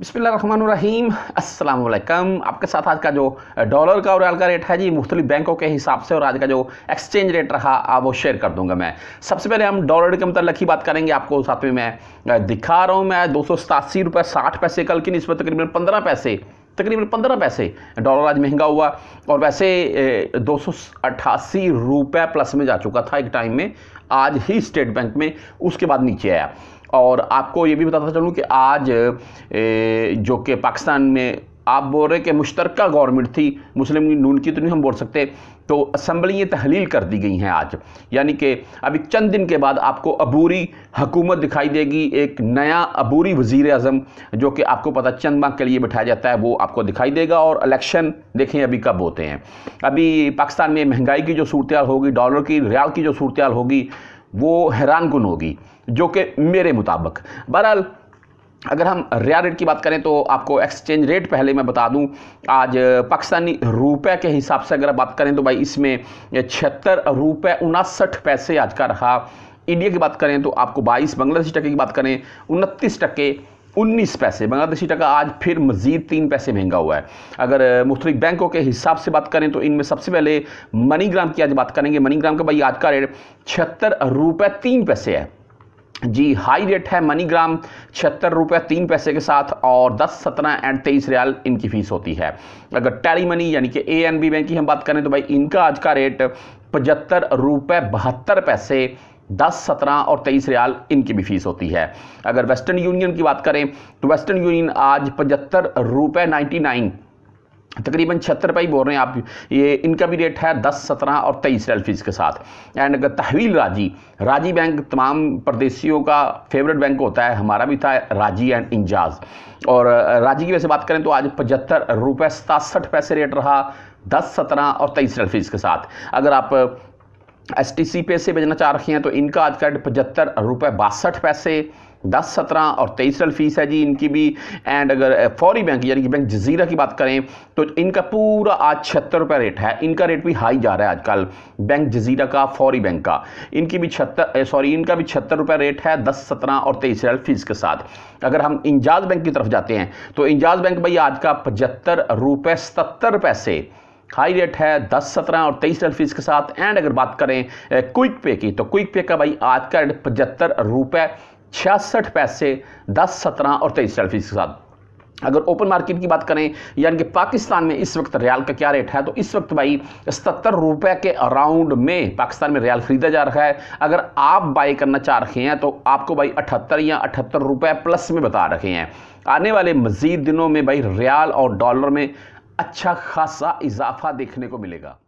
बसमीम अल्लाम आपके साथ आज का जो डॉलर का और रियाल का रेट है जी मुख्तलि बैंकों के हिसाब से और आज का जो एक्सचेंज रेट रहा आप वो शेयर कर दूंगा मैं सबसे पहले हम डॉलर के मतलब ही बात करेंगे आपको साथ में मैं दिखा रहा हूँ मैं दो सौ सतासी रुपये साठ पैसे कल की नस्बत तकरीबन पंद्रह पैसे तकरीबन पंद्रह पैसे डॉलर आज महंगा हुआ और वैसे दो सौ अट्ठासी रुपये प्लस में जा चुका था एक टाइम में आज ही स्टेट बैंक में उसके बाद नीचे आया और आपको ये भी बताता चलूँ कि आज जो कि पाकिस्तान में आप बोल रहे कि मुश्तरक गवर्नमेंट थी मुस्लिम नून की तो नहीं हम बोल सकते तो असम्बली तहलील कर दी गई हैं आज यानी कि अभी चंद दिन के बाद आपको अबूरी हुकूमत दिखाई देगी एक नया अबूरी वज़ी अजम जो कि आपको पता चंद माह के लिए बैठाया जाता है वो आपको दिखाई देगा और इलेक्शन देखें अभी कब होते हैं अभी पाकिस्तान में महंगाई की जो सूरत होगी डॉलर की रियाल की जो सूरत होगी वो हैरान कन होगी जो कि मेरे मुताबिक बहरहाल अगर हम रिया रेट की बात करें तो आपको एक्सचेंज रेट पहले मैं बता दूं आज पाकिस्तानी रुपए के हिसाब से अगर बात करें तो भाई इसमें छिहत्तर रुपये उनासठ पैसे आज का रहा इंडिया की बात करें तो आपको बाईस बांग्लादेशी टके की बात करें उनतीस टके उन्नीस पैसे बांग्लादेशी टका आज फिर मजीद तीन पैसे महंगा हुआ है अगर मुख्तलिफ बैंकों के हिसाब से बात करें तो इनमें सबसे पहले मनीग्राम की आज बात करेंगे मनीग्राम का भाई आज का रेट छिहत्तर रुपये तीन पैसे है जी हाई रेट है मनीग्राम छिहत्तर रुपये तीन पैसे के साथ और दस सत्रह एंड तेईस रियाल इनकी फ़ीस होती है अगर टैली मनी यानी कि ए एन बी बैंक की हम बात करें तो भाई इनका आज का रेट पचहत्तर रुपये बहत्तर पैसे दस सत्रह और तेईस रियाल इनकी भी फीस होती है अगर वेस्टर्न यूनियन की बात करें तो वेस्टर्न यूनियन आज पचहत्तर रुपये नाइन्टी नाइन तकरीबन छिहत्तर रुपये बोल रहे हैं आप ये इनका भी रेट है दस सत्रह और तेईस रेल फीस के साथ एंड अगर तहवील राजी राजी बैंक तमाम परदेशियों का फेवरेट बैंक होता है हमारा भी था राजी एंड इंजाज और राजी की वैसे बात करें तो आज पचहत्तर रुपये सतासठ पैसे रेट रहा दस सत्रह और तेईस रेल फीस के साथ अगर आप एस टी सी पे से भेजना चाह रखी हैं तो इनका आज का रेट पचहत्तर रुपये बासठ पैसे दस सत्रह और तेईस साल फीस है जी इनकी भी एंड अगर फौरी बैंक यानी कि बैंक जजीरा की बात करें तो इनका पूरा आज छिहत्तर रुपये रेट है इनका रेट भी हाई जा रहा है आजकल बैंक जजीरा का फौरी बैंक का इनकी भी छत्तर सॉरी इनका भी छिहत्तर रुपये रेट है दस सत्रह और तेईस साल फीस के साथ अगर हम इंजाज बैंक की तरफ जाते हैं तो इंजाज बैंक भाई आज का पचहत्तर रुपये सत्तर पैसे हाई रेट है दस सत्रह और तेईस साल फीस के साथ एंड अगर बात करें क्विक पे की तो क्विक पे का भाई आज का रेट पचहत्तर रुपये छियासठ पैसे दस सत्रह और तेईस सेल्फीज के साथ अगर ओपन मार्केट की बात करें यानी कि पाकिस्तान में इस वक्त रियाल का क्या रेट है तो इस वक्त भाई सत्तर रुपए के अराउंड में पाकिस्तान में रियाल खरीदा जा रहा है अगर आप बाय करना चाह रहे हैं तो आपको भाई अठहत्तर या अठहत्तर रुपये प्लस में बता रहे हैं आने वाले मज़ीद दिनों में भाई रियाल और डॉलर में अच्छा खासा इजाफा देखने को मिलेगा